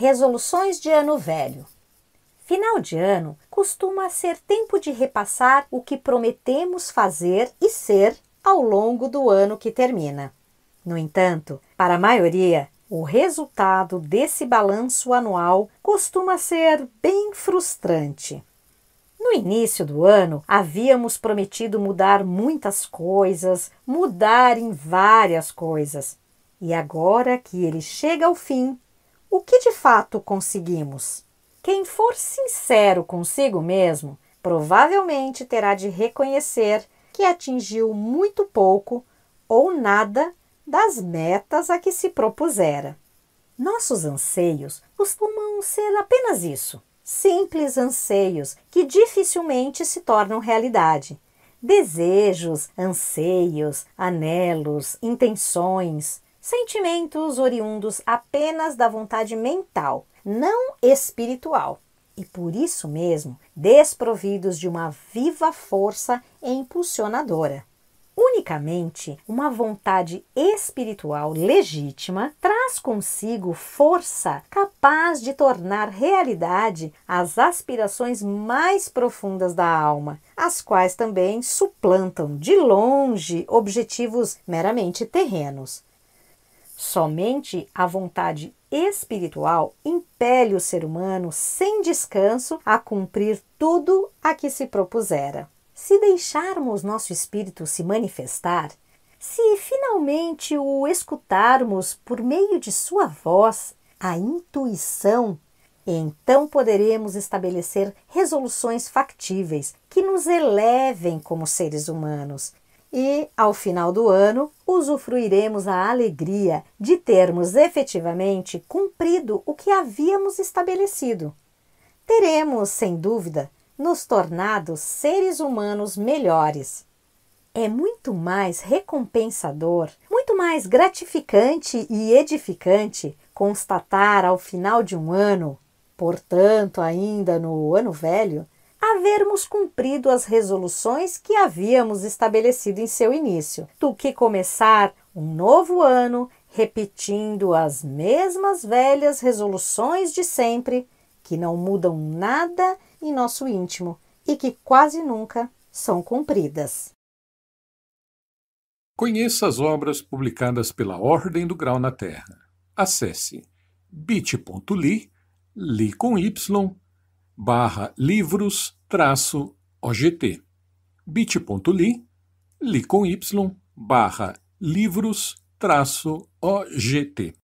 Resoluções de ano velho. Final de ano costuma ser tempo de repassar o que prometemos fazer e ser ao longo do ano que termina. No entanto, para a maioria, o resultado desse balanço anual costuma ser bem frustrante. No início do ano, havíamos prometido mudar muitas coisas, mudar em várias coisas. E agora que ele chega ao fim, o que de fato conseguimos? Quem for sincero consigo mesmo provavelmente terá de reconhecer que atingiu muito pouco ou nada das metas a que se propusera. Nossos anseios costumam ser apenas isso, simples anseios que dificilmente se tornam realidade. Desejos, anseios, anelos, intenções, Sentimentos oriundos apenas da vontade mental, não espiritual, e por isso mesmo desprovidos de uma viva força impulsionadora. Unicamente uma vontade espiritual legítima traz consigo força capaz de tornar realidade as aspirações mais profundas da alma, as quais também suplantam de longe objetivos meramente terrenos. Somente a vontade espiritual impele o ser humano sem descanso a cumprir tudo a que se propusera. Se deixarmos nosso espírito se manifestar, se finalmente o escutarmos por meio de sua voz, a intuição, então poderemos estabelecer resoluções factíveis que nos elevem como seres humanos e, ao final do ano, usufruiremos a alegria de termos efetivamente cumprido o que havíamos estabelecido. Teremos, sem dúvida, nos tornado seres humanos melhores. É muito mais recompensador, muito mais gratificante e edificante constatar ao final de um ano, portanto, ainda no ano velho, havermos cumprido as resoluções que havíamos estabelecido em seu início, do que começar um novo ano repetindo as mesmas velhas resoluções de sempre, que não mudam nada em nosso íntimo e que quase nunca são cumpridas. Conheça as obras publicadas pela Ordem do Grau na Terra. Acesse bit.ly, li com y, barra livros traço OGT, bit.ly, li com y, barra livros, traço OGT.